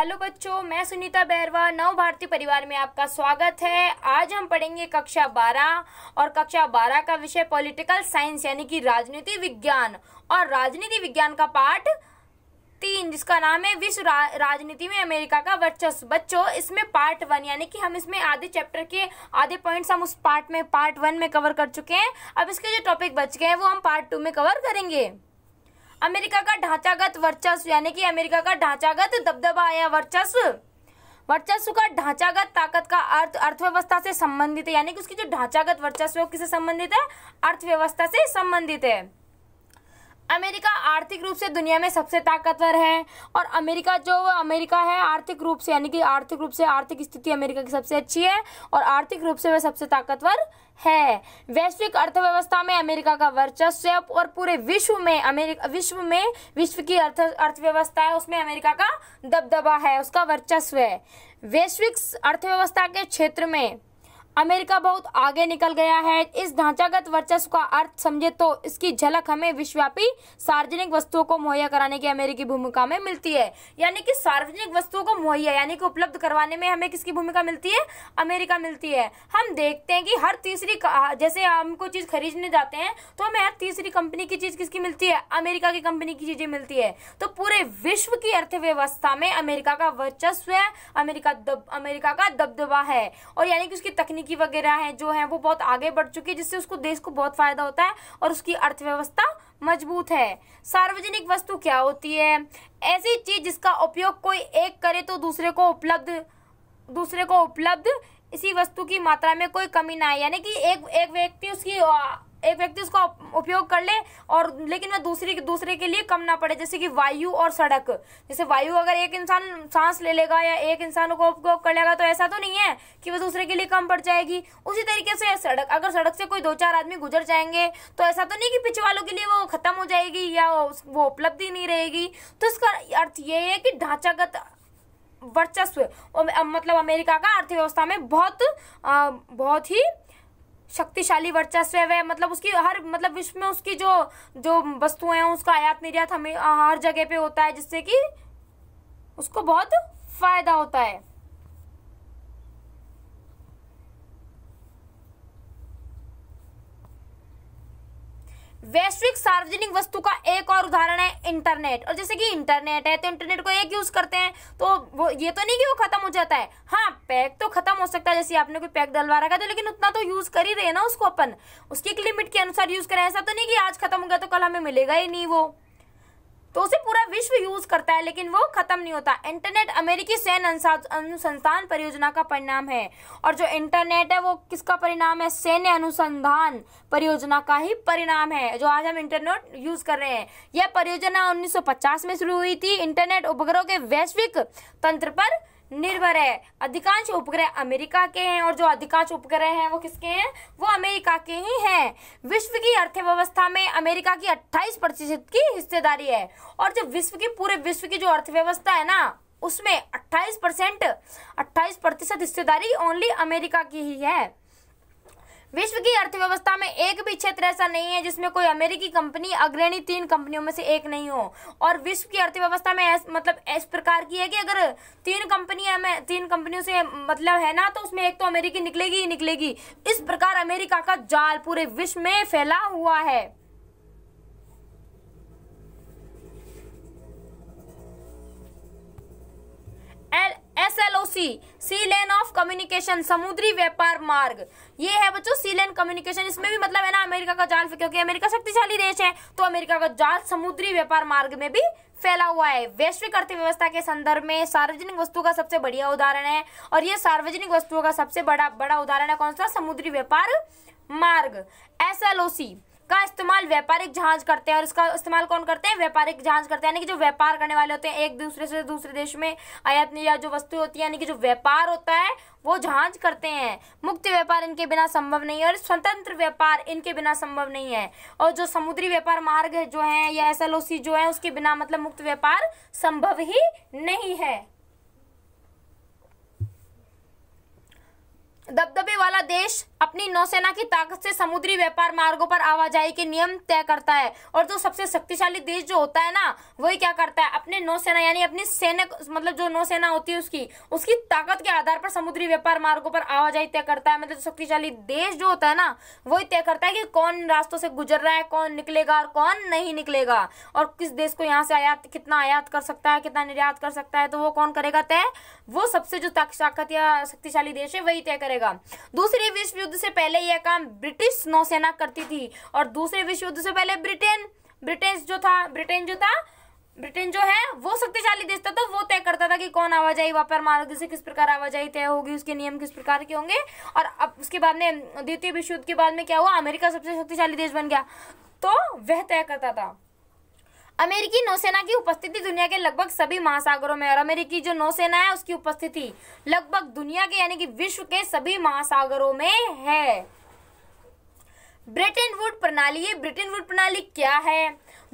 hello बच्चों मैं सुनीता बैरवा नव भारतीय परिवार में आपका स्वागत है आज हम पढ़ेंगे कक्षा 12 और कक्षा 12 का विषय पॉलिटिकल साइंस यानी कि राजनीति विज्ञान और राजनीति विज्ञान का पार्ट तीन जिसका नाम है विश्व रा, राजनीति में अमेरिका का वर्चस्व बच्चों इसमें पार्ट वन यानी कि हम इसमें आधे चैप्टर के आधे पॉइंट्स हम उस पार्ट में पार्ट वन में कवर कर चुके हैं अब इसके जो टॉपिक बच गए हैं वो हम पार्ट टू में कवर करेंगे अमेरिका का ढांचागत वर्चस्व यानी कि अमेरिका का ढांचागत दबदबा या वर्चस्व वर्चस्व का ढांचागत ताकत का अर्थ अर्थव्यवस्था से संबंधित है यानी कि उसकी जो ढांचागत वर्चस्व किससे संबंधित है अर्थव्यवस्था से संबंधित है अमेरिका आर्थिक रूप से दुनिया में सबसे ताकतवर है और अमेरिका जो अमेरिका है आर्थिक रूप से यानी कि आर्थिक रूप से आर्थिक स्थिति अमेरिका की सबसे अच्छी है और आर्थिक रूप से वह सबसे ताकतवर है वैश्विक अर्थव्यवस्था में अमेरिका का वर्चस्व और पूरे विश्व में अमेरिका विश्व में विश्व की अर्थ अर्थव्यवस्था है उसमें अमेरिका का दबदबा है उसका वर्चस्व है वैश्विक अर्थव्यवस्था के क्षेत्र में अमेरिका बहुत आगे निकल गया है इस ढांचागत वर्चस्व का अर्थ समझे तो इसकी झलक हमें विश्वव्यापी सार्वजनिक वस्तुओं को मुहैया कराने की अमेरिकी भूमिका में मिलती है यानी कि सार्वजनिक वस्तुओं को मुहैया यानी कि उपलब्ध करवाने में हमें किसकी भूमिका मिलती है अमेरिका मिलती है हम देखते हैं कि हर तीसरी जैसे हम कोई चीज़ खरीदने जाते हैं तो हमें हर तीसरी कंपनी की चीज़ किसकी मिलती है अमेरिका की कंपनी की चीज़ें मिलती है तो पूरे विश्व की अर्थव्यवस्था में अमेरिका का वर्चस्व है अमेरिका अमेरिका का दबदबा है और यानी कि उसकी तकनीक तकनीकी वगैरह है जो है वो बहुत आगे बढ़ चुकी है जिससे उसको देश को बहुत फायदा होता है और उसकी अर्थव्यवस्था मजबूत है सार्वजनिक वस्तु क्या होती है ऐसी चीज जिसका उपयोग कोई एक करे तो दूसरे को उपलब्ध दूसरे को उपलब्ध इसी वस्तु की मात्रा में कोई कमी ना आए यानी कि एक एक व्यक्ति उसकी एक व्यक्ति उसका उपयोग कर ले और लेकिन वह दूसरे दूसरे के लिए कम ना पड़े जैसे कि वायु और सड़क जैसे वायु अगर एक इंसान सांस ले लेगा या एक इंसान को उपयोग कर लेगा तो ऐसा तो नहीं है कि वह दूसरे के लिए कम पड़ जाएगी उसी तरीके से सड़क अगर सड़क से कोई दो चार आदमी गुजर जाएंगे तो ऐसा तो नहीं कि पीछे वालों के लिए वो खत्म हो जाएगी या वो उपलब्धि नहीं रहेगी तो इसका अर्थ ये है कि ढांचागत वर्चस्व मतलब अमेरिका का अर्थव्यवस्था में बहुत आ, बहुत ही शक्तिशाली वर्चस्व है मतलब उसकी हर मतलब विश्व में उसकी जो जो वस्तुएं हैं उसका आयात निर्यात हमें हर जगह पे होता है जिससे कि उसको बहुत फायदा होता है वैश्विक सार्वजनिक वस्तु का एक और उदाहरण है इंटरनेट और जैसे कि इंटरनेट है तो इंटरनेट को एक यूज करते हैं तो वो ये तो नहीं कि वो खत्म हो जाता है हाँ पैक तो खत्म हो सकता है जैसे आपने कोई पैक डलवा रखा था लेकिन उतना तो यूज कर ही रहे ना उसको अपन उसकी एक लिमिट के अनुसार यूज करें ऐसा तो नहीं कि आज खत्म हो गया तो कल हमें मिलेगा ही नहीं वो तो उसे पूरा विश्व यूज करता है लेकिन वो खत्म नहीं होता इंटरनेट अमेरिकी सैन्य अनुसंधान परियोजना का परिणाम है और जो इंटरनेट है वो किसका परिणाम है सैन्य अनुसंधान परियोजना का ही परिणाम है जो आज हम इंटरनेट यूज कर रहे हैं यह परियोजना 1950 में शुरू हुई थी इंटरनेट उपग्रह के वैश्विक तंत्र पर निर्भर है अधिकांश उपग्रह अमेरिका के हैं और जो अधिकांश उपग्रह हैं वो किसके हैं वो अमेरिका के ही हैं विश्व की अर्थव्यवस्था में अमेरिका की 28 प्रतिशत की हिस्सेदारी है और जो विश्व की पूरे विश्व की जो अर्थव्यवस्था है ना उसमें 28 परसेंट अट्ठाईस प्रतिशत हिस्सेदारी ओनली अमेरिका की ही है विश्व की अर्थव्यवस्था में एक भी क्षेत्र ऐसा नहीं है जिसमें कोई अमेरिकी कंपनी अग्रणी तीन कंपनियों में से एक नहीं हो और विश्व की अर्थव्यवस्था में एस, मतलब इस प्रकार की है कि अगर तीन कंपनियां में तीन कंपनियों से मतलब है ना तो उसमें एक तो अमेरिकी निकलेगी ही निकलेगी इस प्रकार अमेरिका का जाल पूरे विश्व में फैला हुआ है L S L O C C lane of communication समुद्री व्यापार मार्ग ये है बच्चों सी लेन कम्युनिकेशन इसमें भी मतलब है ना अमेरिका का जाल क्योंकि अमेरिका शक्तिशाली देश है तो अमेरिका का जाल समुद्री व्यापार मार्ग में भी फैला हुआ है वैश्विक अर्थव्यवस्था के संदर्भ में सार्वजनिक वस्तु का सबसे बढ़िया उदाहरण है और ये सार्वजनिक वस्तुओं का सबसे बड़ा बड़ा उदाहरण है कौन सा समुद्री व्यापार मार्ग एस एल ओ सी का इस्तेमाल व्यापारिक जहाज करते हैं और इसका इस्तेमाल कौन करते हैं व्यापारिक जहाज करते हैं यानी कि जो व्यापार करने वाले होते हैं एक दूसरे से दूसरे देश में आयात या जो वस्तु होती है यानी कि जो व्यापार होता है वो जहाज करते हैं मुक्त व्यापार इनके बिना संभव नहीं है और स्वतंत्र व्यापार इनके बिना संभव नहीं है और जो समुद्री व्यापार मार्ग जो है या एस जो है उसके बिना मतलब मुक्त व्यापार संभव ही नहीं है दबदबे वाला देश अपनी नौसेना की ताकत से समुद्री व्यापार मार्गों पर आवाजाही के नियम तय करता है और जो सबसे शक्तिशाली देश जो होता है ना वही क्या करता है अपने नौसेना यानी अपनी सैनिक मतलब जो नौसेना होती है उसकी उसकी ताकत के आधार पर समुद्री व्यापार मार्गों पर आवाजाही तय करता है मतलब शक्तिशाली देश जो होता है ना वही तय करता है कि कौन रास्तों से गुजर रहा है कौन निकलेगा और कौन नहीं निकलेगा और किस देश को यहाँ से आयात कितना आयात कर सकता है कितना निर्यात कर सकता है तो वो कौन करेगा तय वो सबसे जो ताकत या शक्तिशाली देश है वही तय करेगा जाएगा दूसरे विश्व युद्ध से पहले यह काम ब्रिटिश नौसेना करती थी और दूसरे विश्व युद्ध से पहले ब्रिटेन ब्रिटेन जो था ब्रिटेन जो था ब्रिटेन जो है वो शक्तिशाली देश था तो वो तय करता था कि कौन आवाजाही व्यापार मार्ग से किस प्रकार आवाजाही तय होगी उसके नियम किस प्रकार के होंगे और अब उसके बाद में द्वितीय विश्व युद्ध के बाद में क्या हुआ अमेरिका सबसे शक्तिशाली देश बन गया तो वह तय करता था अमेरिकी नौसेना की उपस्थिति दुनिया के लगभग सभी महासागरों में और अमेरिकी जो नौसेना है उसकी उपस्थिति लगभग दुनिया के यानी कि विश्व के सभी महासागरों में है ब्रिटेन वुड प्रणाली ये ब्रिटेन वुड प्रणाली क्या है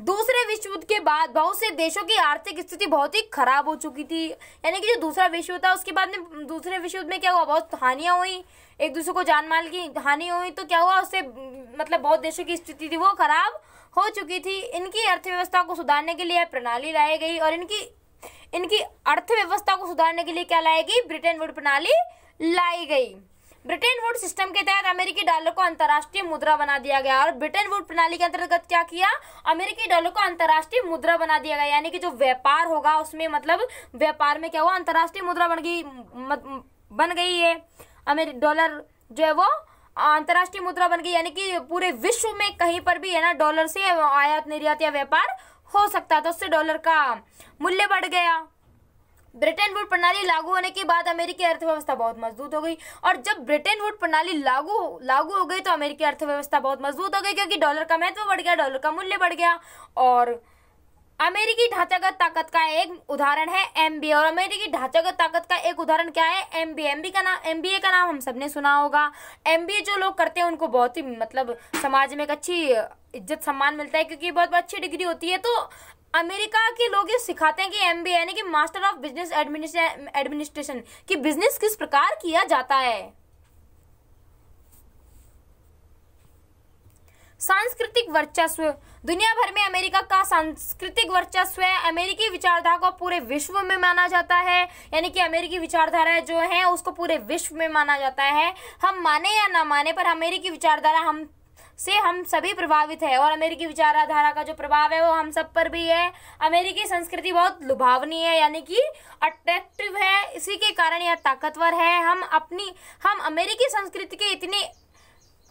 दूसरे विश्व युद्ध के बाद बहुत से देशों की आर्थिक स्थिति बहुत ही खराब हो चुकी थी यानी कि जो दूसरा विश्व था उसके बाद में दूसरे विश्व युद्ध में क्या हुआ बहुत हानियाँ हुई एक दूसरे को जान माल की हानि हुई तो क्या हुआ उससे मतलब बहुत देशों की स्थिति थी वो खराब हो चुकी थी इनकी अर्थव्यवस्था को सुधारने के लिए प्रणाली लाई गई और इनकी इनकी अर्थव्यवस्था को सुधारने के लिए क्या लाई गई ब्रिटेन वुड प्रणाली लाई गई ब्रिटेन वुड सिस्टम के तहत अमेरिकी डॉलर को अंतर्राष्ट्रीय मुद्रा बना दिया गया और ब्रिटेन वुड प्रणाली के अंतर्गत क्या किया अमेरिकी डॉलर को अंतर्राष्ट्रीय मुद्रा बना दिया गया यानी कि जो व्यापार होगा उसमें मतलब व्यापार में क्या हुआ अंतर्राष्ट्रीय मुद्रा बन गई बन गई है अमेरिकी डॉलर जो है वो अंतर्राष्ट्रीय मुद्रा बन गई यानी कि पूरे विश्व में कहीं पर भी है ना डॉलर से आयात निर्यात या व्यापार हो सकता है तो उससे डॉलर का मूल्य बढ़ गया ब्रिटेन वुड प्रणाली लागू होने के बाद अमेरिकी अर्थव्यवस्था बहुत मजबूत हो गई और जब ब्रिटेन वुड प्रणाली लागू लागू हो गई तो अमेरिकी अर्थव्यवस्था बहुत मजबूत हो गई क्योंकि डॉलर का महत्व बढ़ गया डॉलर का मूल्य बढ़ गया और अमेरिकी ढांचागत ताकत का एक उदाहरण है एमबीए और अमेरिकी ढांचागत ताकत का एक उदाहरण क्या है एम बी एम बी का नाम ए का नाम हम सब ने सुना होगा एम बी ए जो लोग करते हैं उनको बहुत ही मतलब समाज में एक अच्छी इज्जत सम्मान मिलता है क्योंकि बहुत अच्छी डिग्री होती है तो अमेरिका के लोग ये सिखाते हैं कि एम बी यानी कि मास्टर ऑफ बिजनेस एडमिनिस्ट्रेशन कि बिजनेस किस प्रकार किया जाता है सांस्कृतिक वर्चस्व दुनिया भर में अमेरिका का सांस्कृतिक वर्चस्व है अमेरिकी विचारधारा को पूरे विश्व में माना जाता है यानी कि अमेरिकी विचारधारा जो है उसको पूरे विश्व में माना जाता है हम माने या ना माने पर अमेरिकी विचारधारा हम से हम सभी प्रभावित है और अमेरिकी विचारधारा का जो प्रभाव है वो हम सब पर भी है अमेरिकी संस्कृति बहुत लुभावनी है यानी कि अट्रैक्टिव है इसी के कारण यह ताकतवर है हम अपनी हम अमेरिकी संस्कृति के इतने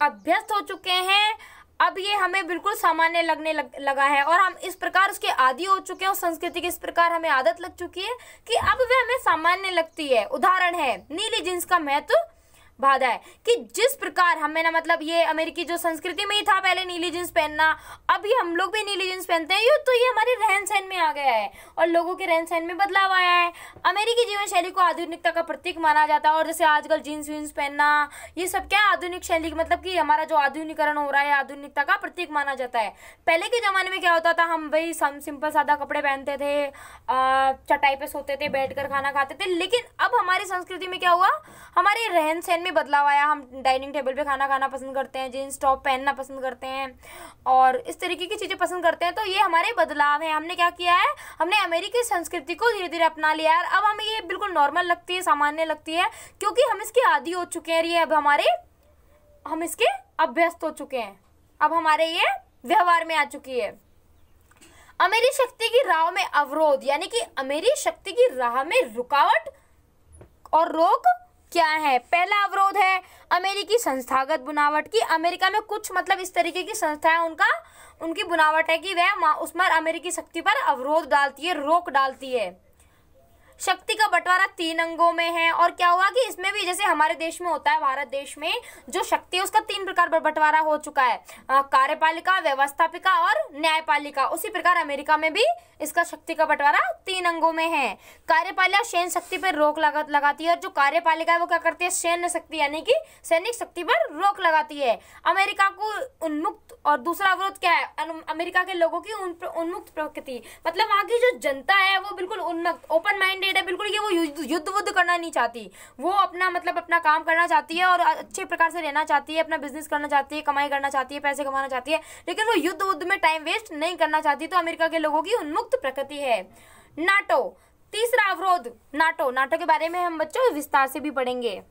अभ्यस्त हो चुके हैं अब ये हमें बिल्कुल सामान्य लगने लग, लगा है और हम इस प्रकार उसके आदि हो चुके हैं और संस्कृति की इस प्रकार हमें आदत लग चुकी है कि अब वे हमें सामान्य लगती है उदाहरण है नीली जींस का महत्व बाधा है कि जिस प्रकार हमें ना मतलब ये अमेरिकी जो संस्कृति में ही था पहले नीली जींस पहनना अभी हम लोग भी नीली जींस पहनते हैं ये तो ये हमारे रहन सहन में आ गया है और लोगों के रहन सहन में बदलाव आया है अमेरिकी जीवन शैली को आधुनिकता का प्रतीक माना जाता है और जैसे आजकल जीन्स वींस पहनना ये सब क्या आधुनिक शैली मतलब कि हमारा जो आधुनिकरण हो रहा है आधुनिकता का प्रतीक माना जाता है पहले के ज़माने में क्या होता था हम भाई सिंपल सादा कपड़े पहनते थे चटाई पे सोते थे बैठ खाना खाते थे लेकिन अब हमारी संस्कृति में क्या हुआ हमारे रहन सहन में बदलाव आया हम डाइनिंग टेबल पे खाना खाना पसंद करते हैं जीन्स टॉप पहनना पसंद करते हैं और इस तरीके की चीज़ें पसंद करते हैं तो ये हमारे बदलाव हैं हमने क्या किया है हमने अमेरिकी संस्कृति को धीरे धीरे अपना लिया है अब हमें ये बिल्कुल नॉर्मल लगती है सामान्य लगती है क्योंकि हम इसके आदि हो चुके हैं ये अब हमारे हम इसके अभ्यस्त हो चुके हैं अब हमारे ये व्यवहार में आ चुकी है अमेरी शक्ति की राह में अवरोध यानी कि अमेरी शक्ति की राह में रुकावट और रोक क्या है पहला अवरोध है अमेरिकी संस्थागत बुनावट की अमेरिका में कुछ मतलब इस तरीके की संस्थाएं उनका उनकी बुनावट है कि वह उसमें अमेरिकी शक्ति पर अवरोध डालती है रोक डालती है शक्ति का बंटवारा तीन अंगों में है और क्या हुआ कि इसमें भी जैसे हमारे देश में होता है भारत देश में जो शक्ति है उसका तीन प्रकार पर बंटवारा हो चुका है कार्यपालिका व्यवस्थापिका और न्यायपालिका उसी प्रकार अमेरिका में भी इसका शक्ति का बंटवारा तीन अंगों में है कार्यपालिका सैन्य शक्ति पर रोक लगा, लगाती है और जो कार्यपालिका है वो क्या करती है सैन्य शक्ति यानी कि सैनिक शक्ति पर रोक लगाती है अमेरिका को उन्मुक्त और दूसरा अवरोध क्या है अमेरिका के लोगों की उन्मुक्त प्रकृति मतलब वहां की जो जनता है वो बिल्कुल उन्मुक्त ओपन माइंड कैंडिडेट है बिल्कुल ये वो युद्ध वुद्ध करना नहीं चाहती वो अपना मतलब अपना काम करना चाहती है और अच्छे प्रकार से रहना चाहती है अपना बिजनेस करना चाहती है कमाई करना चाहती है पैसे कमाना चाहती है लेकिन वो युद्ध वुद्ध में टाइम वेस्ट नहीं करना चाहती तो अमेरिका के लोगों की उन्मुक्त प्रकृति है नाटो तीसरा अवरोध नाटो नाटो के बारे में हम बच्चों विस्तार से भी पढ़ेंगे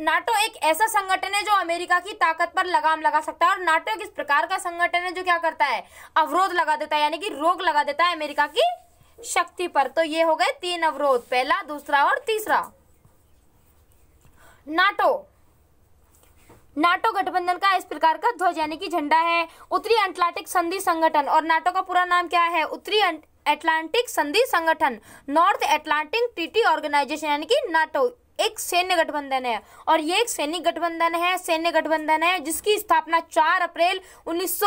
नाटो एक ऐसा संगठन है जो अमेरिका की ताकत पर लगाम लगा सकता है और नाटो एक इस प्रकार का संगठन है जो क्या करता है अवरोध लगा देता है यानी कि रोक लगा देता है अमेरिका की शक्ति पर तो ये हो गए तीन अवरोध पहला दूसरा और तीसरा नाटो नाटो गठबंधन का इस प्रकार का ध्वज यानी कि झंडा है उत्तरी अटलांटिक संधि संगठन और नाटो का पूरा नाम क्या है उत्तरी अं- अटलांटिक संधि संगठन नॉर्थ अटलांटिक ट्रीटी ऑर्गेनाइजेशन यानी कि नाटो एक सैन्य गठबंधन है और ये एक सैनिक गठबंधन है सैन्य गठबंधन है जिसकी स्थापना चार अप्रैल उन्नीस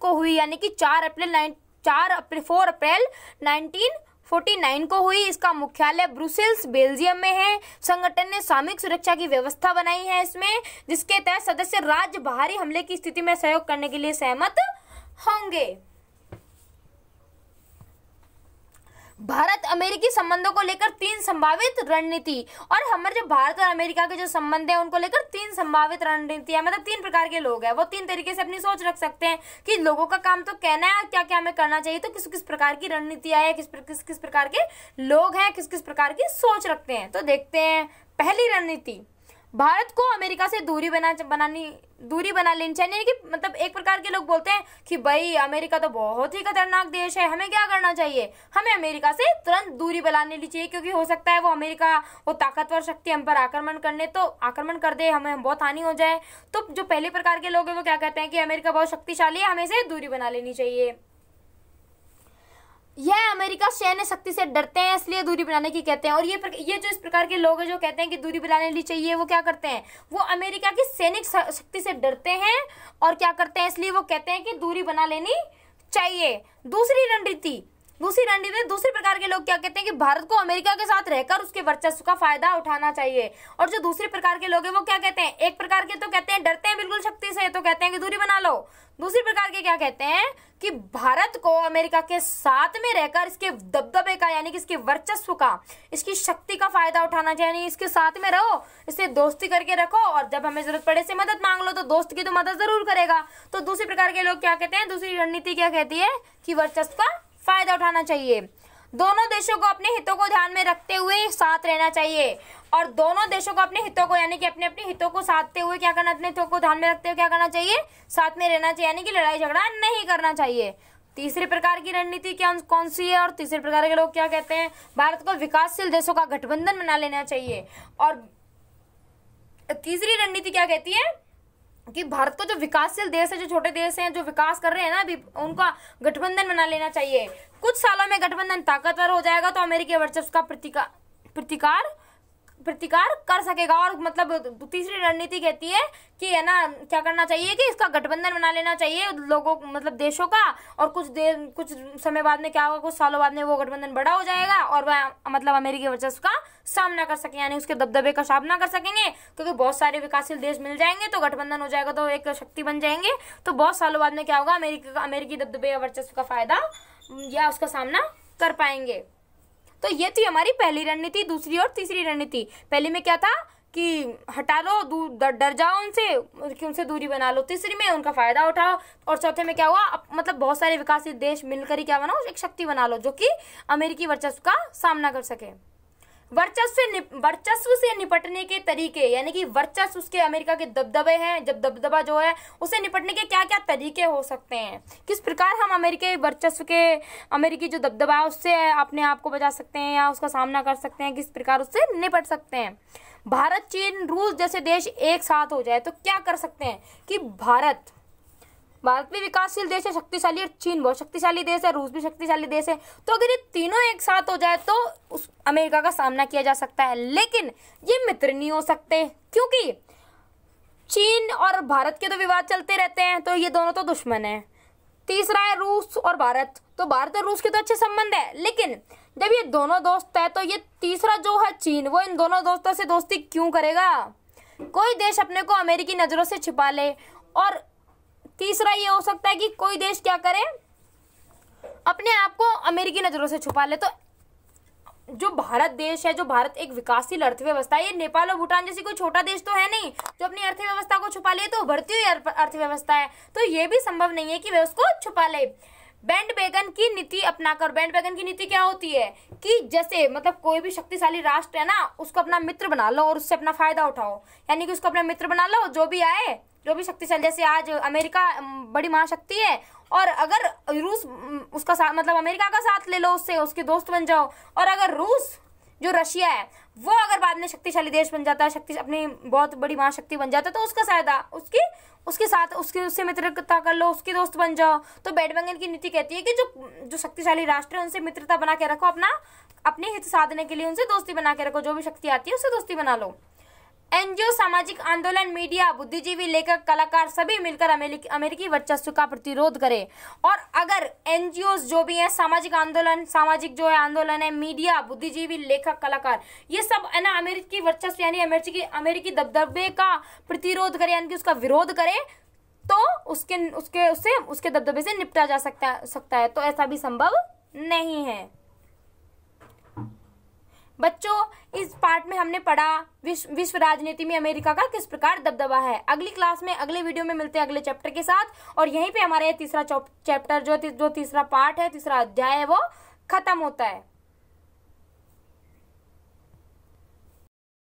को हुई यानी कि चार अप्रैल नाइन चार अप्रैल फोर अप्रैल नाइनटीन 49 को हुई इसका मुख्यालय ब्रुसेल्स बेल्जियम में है संगठन ने सामूहिक सुरक्षा की व्यवस्था बनाई है इसमें जिसके तहत सदस्य राज्य बाहरी हमले की स्थिति में सहयोग करने के लिए सहमत होंगे भारत अमेरिकी संबंधों को लेकर तीन संभावित रणनीति और हमारे जो भारत और अमेरिका के जो संबंध है उनको लेकर तीन संभावित रणनीति है मतलब तीन प्रकार के लोग हैं वो तीन तरीके से अपनी सोच रख सकते हैं कि लोगों का काम तो कहना है क्या क्या हमें करना चाहिए तो किस किस प्रकार की रणनीति है किस किस किस प्रकार के लोग हैं किस किस प्रकार की सोच रखते हैं तो देखते हैं पहली रणनीति भारत को अमेरिका से दूरी बना बनानी दूरी बना लेनी चाहिए कि मतलब एक प्रकार के लोग बोलते हैं कि भाई अमेरिका तो बहुत ही खतरनाक देश है हमें क्या करना चाहिए हमें अमेरिका से तुरंत दूरी बना लेनी चाहिए क्योंकि हो सकता है वो अमेरिका वो ताकतवर शक्ति हम पर आक्रमण करने तो आक्रमण कर दे हमें बहुत हानि हो जाए तो जो पहले प्रकार के लोग हैं वो क्या कहते हैं कि अमेरिका बहुत शक्तिशाली है हमें से दूरी बना लेनी चाहिए अमेरिका सैन्य शक्ति से डरते हैं इसलिए दूरी बनाने की कहते हैं और ये ये जो इस प्रकार के लोग हैं जो कहते हैं कि दूरी बनाने ली चाहिए वो क्या करते हैं वो अमेरिका की सैनिक शक्ति से डरते हैं और क्या करते हैं इसलिए वो कहते हैं कि दूरी बना लेनी चाहिए दूसरी रणनीति दूसरी रणनीति दूसरे प्रकार के लोग क्या कहते हैं कि भारत को अमेरिका के साथ रहकर उसके वर्चस्व का फायदा उठाना चाहिए और जो दूसरे प्रकार के लोग हैं वो क्या कहते हैं एक प्रकार के तो कहते हैं डरते हैं बिल्कुल शक्ति से तो कहते हैं कि दूरी बना लो दूसरे प्रकार के क्या कहते हैं कि भारत को अमेरिका के साथ में रहकर इसके दबदबे का यानी कि इसके वर्चस्व का इसकी शक्ति का फायदा उठाना चाहिए इसके साथ में रहो इसे दोस्ती करके रखो और जब हमें जरूरत पड़े से मदद मांग लो तो दोस्त की तो मदद जरूर करेगा तो दूसरे प्रकार के लोग क्या कहते हैं दूसरी रणनीति क्या कहती है कि वर्चस्व का फायदा उठाना चाहिए दोनों देशों को अपने हितों को ध्यान में रखते हुए साथ रहना चाहिए और दोनों देशों को अपने हितों को यानी कि अपने अपने हितों को साधते हुए क्या करना अपने हितों को ध्यान में रखते हुए क्या करना चाहिए साथ में रहना चाहिए यानी कि लड़ाई झगड़ा नहीं करना चाहिए तीसरे प्रकार की रणनीति क्या कौन सी है और तीसरे प्रकार के लोग क्या कहते हैं भारत को विकासशील देशों का गठबंधन बना लेना चाहिए और तीसरी रणनीति क्या कहती है कि भारत को जो विकासशील देश है जो छोटे देश हैं जो विकास कर रहे हैं ना अभी उनका गठबंधन बना लेना चाहिए कुछ सालों में गठबंधन ताकतवर हो जाएगा तो अमेरिकी वर्चस्व का प्रतिकार प्रतिकार प्रतिकार कर सकेगा और मतलब तीसरी रणनीति कहती है कि है ना क्या करना चाहिए कि इसका गठबंधन बना लेना चाहिए लोगों मतलब देशों का और कुछ देर कुछ समय बाद में क्या होगा कुछ सालों बाद में वो गठबंधन बड़ा हो जाएगा और वह मतलब अमेरिकी वर्चस्व का सामना कर सके यानी उसके दबदबे का सामना कर सकेंगे क्योंकि बहुत सारे विकासशील देश मिल जाएंगे तो गठबंधन हो जाएगा तो एक शक्ति बन जाएंगे तो बहुत सालों बाद में क्या होगा अमेरिका अमेरिकी दबदबे या वर्चस्व का फायदा या उसका सामना कर पाएंगे तो ये थी हमारी पहली रणनीति दूसरी और तीसरी रणनीति पहले में क्या था कि हटा लो डर जाओ उनसे कि उनसे दूरी बना लो तीसरी में उनका फ़ायदा उठाओ और चौथे में क्या हुआ मतलब बहुत सारे विकासित देश मिलकर ही क्या बनाओ एक शक्ति बना लो जो कि अमेरिकी वर्चस्व का सामना कर सके वर्चस्व से वर्चस्व से निपटने के तरीके यानी कि वर्चस्व उसके अमेरिका के दबदबे हैं जब दबदबा जो है उसे निपटने के क्या क्या तरीके हो सकते हैं किस प्रकार हम अमेरिके वर्चस्व के अमेरिकी जो दबदबा है उससे अपने आप को बचा सकते हैं या उसका सामना कर सकते हैं किस प्रकार उससे निपट सकते हैं भारत चीन रूस जैसे देश एक साथ हो जाए तो क्या कर सकते हैं कि भारत भारत भी विकासशील देश है शक्तिशाली और चीन बहुत शक्तिशाली देश है रूस भी शक्तिशाली देश है तो अगर ये तीनों एक साथ हो जाए तो उस अमेरिका का सामना किया जा सकता है लेकिन ये मित्र नहीं हो सकते क्योंकि चीन और भारत के तो विवाद चलते रहते हैं तो ये दोनों तो दुश्मन हैं तीसरा है रूस और भारत तो भारत और रूस के तो अच्छे संबंध है लेकिन जब ये दोनों दोस्त है तो ये तीसरा जो है चीन वो इन दोनों दोस्तों से दोस्ती क्यों करेगा कोई देश अपने को अमेरिकी नज़रों से छिपा ले और तीसरा ये हो सकता है कि कोई देश क्या करे अपने आप को अमेरिकी नज़रों से छुपा ले तो जो भारत देश है जो भारत एक विकासशील अर्थव्यवस्था है ये नेपाल और भूटान जैसी कोई छोटा देश तो है नहीं जो अपनी अर्थव्यवस्था को छुपा ले तो उभरती हुई अर्थव्यवस्था है तो ये भी संभव नहीं है कि वह उसको छुपा ले बैंड बैगन की नीति अपनाकर बैंड बैगन की नीति क्या होती है कि जैसे मतलब कोई भी शक्तिशाली राष्ट्र है ना उसको अपना मित्र बना लो और उससे अपना फायदा उठाओ यानी कि उसको अपना मित्र बना लो जो भी आए जो भी शक्तिशाली जैसे आज अमेरिका बड़ी महाशक्ति है और अगर रूस उसका साथ मतलब अमेरिका का साथ ले लो उससे उसके दोस्त बन जाओ और अगर रूस जो रशिया है वो अगर बाद में शक्तिशाली देश बन जाता है शक्ति अपनी बहुत बड़ी महाशक्ति बन जाता है तो उसका सहायता उसकी उसके साथ उसके उससे मित्रता कर लो उसके दोस्त बन जाओ तो बैडमिंगन की नीति कहती है कि जो जो शक्तिशाली राष्ट्र है उनसे मित्रता बना के रखो अपना अपने हित साधने के लिए उनसे दोस्ती बना के रखो जो भी शक्ति आती है उससे दोस्ती बना लो एनजीओ सामाजिक आंदोलन मीडिया बुद्धिजीवी लेखक कलाकार सभी मिलकर अमेरिकी वर्चस्व का प्रतिरोध करें और अगर एनजीओ जो भी हैं सामाजिक आंदोलन सामाजिक जो है आंदोलन है मीडिया बुद्धिजीवी लेखक कलाकार ये सब है ना अमेरिकी वर्चस्व यानी अमेरिकी अमेरिकी दबदबे का प्रतिरोध करें यानी कि उसका विरोध करें तो उसके उसके उससे उसके दबदबे से निपटा जा सकता सकता है तो ऐसा भी संभव नहीं है बच्चों इस पार्ट में हमने पढ़ा विश्व विश्व राजनीति में अमेरिका का किस प्रकार दबदबा है अगली क्लास में अगले वीडियो में मिलते हैं अगले चैप्टर के साथ और यहीं पे हमारा ये तीसरा चैप्टर जो जो तीसरा पार्ट है तीसरा अध्याय है वो खत्म होता है